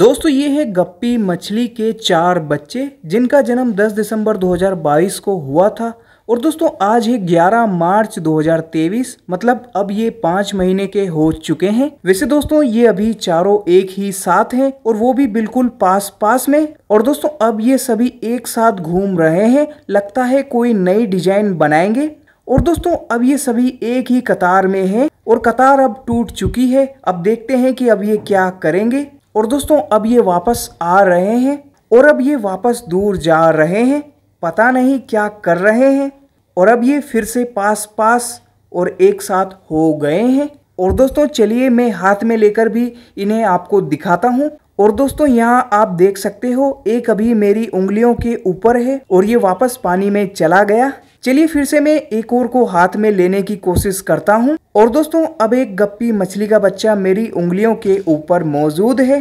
दोस्तों ये है गप्पी मछली के चार बच्चे जिनका जन्म 10 दिसंबर 2022 को हुआ था और दोस्तों आज है 11 मार्च 2023 मतलब अब ये पांच महीने के हो चुके हैं वैसे दोस्तों ये अभी चारों एक ही साथ हैं और वो भी बिल्कुल पास पास में और दोस्तों अब ये सभी एक साथ घूम रहे हैं लगता है कोई नई डिजाइन बनाएंगे और दोस्तों अब ये सभी एक ही कतार में हैं और कतार अब टूट चुकी है अब देखते हैं कि अब ये क्या करेंगे और दोस्तों अब ये वापस आ रहे हैं और अब ये वापस दूर जा रहे हैं पता नहीं क्या कर रहे हैं और अब ये फिर से पास पास और एक साथ हो गए हैं और दोस्तों चलिए मैं हाथ में लेकर भी इन्हें आपको दिखाता हूँ और दोस्तों यहाँ आप देख सकते हो एक अभी मेरी उंगलियों के ऊपर है और ये वापस पानी में चला गया चलिए फिर से मैं एक और को हाथ में लेने की कोशिश करता हूँ और दोस्तों अब एक गप्पी मछली का बच्चा मेरी उंगलियों के ऊपर मौजूद है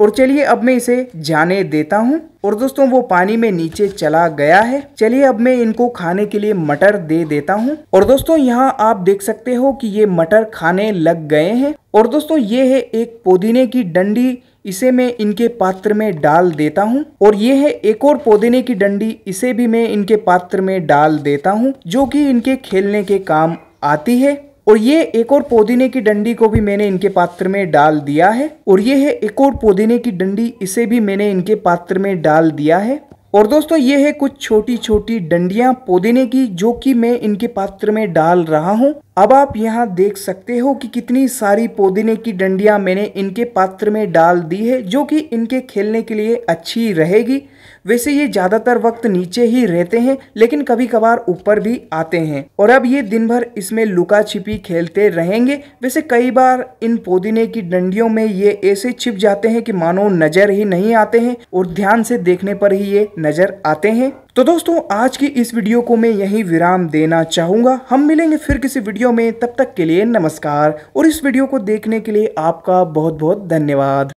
और चलिए अब मैं इसे जाने देता हूँ और दोस्तों वो पानी में नीचे चला गया है चलिए अब मैं इनको खाने के लिए मटर दे देता हूँ और दोस्तों यहाँ आप देख सकते हो कि ये मटर खाने लग गए हैं और दोस्तों ये है एक पुदीने की डंडी इसे मैं इनके पात्र में डाल देता हूँ और ये है एक और पौधेने की डंडी इसे भी मैं इनके पात्र में डाल देता हूँ जो कि इनके खेलने के काम आती है और ये एक और पुदीने की डंडी को भी मैंने इनके पात्र में डाल दिया है और ये है एक और पुदीने की डंडी इसे भी मैंने इनके पात्र में डाल दिया है और दोस्तों ये है कुछ छोटी छोटी डंडियां पुदीने की जो कि मैं इनके पात्र में डाल रहा हूँ अब आप यहाँ देख सकते हो कि कितनी सारी पुदीने की डंडियाँ मैंने इनके पात्र में डाल दी है जो कि इनके खेलने के लिए अच्छी रहेगी वैसे ये ज़्यादातर वक्त नीचे ही रहते हैं लेकिन कभी कभार ऊपर भी आते हैं और अब ये दिन भर इसमें लुका छिपी खेलते रहेंगे वैसे कई बार इन पुदीने की डंडियों में ये ऐसे छिप जाते हैं कि मानो नज़र ही नहीं आते हैं और ध्यान से देखने पर ही ये नज़र आते हैं तो दोस्तों आज की इस वीडियो को मैं यहीं विराम देना चाहूँगा हम मिलेंगे फिर किसी वीडियो में तब तक के लिए नमस्कार और इस वीडियो को देखने के लिए आपका बहुत बहुत धन्यवाद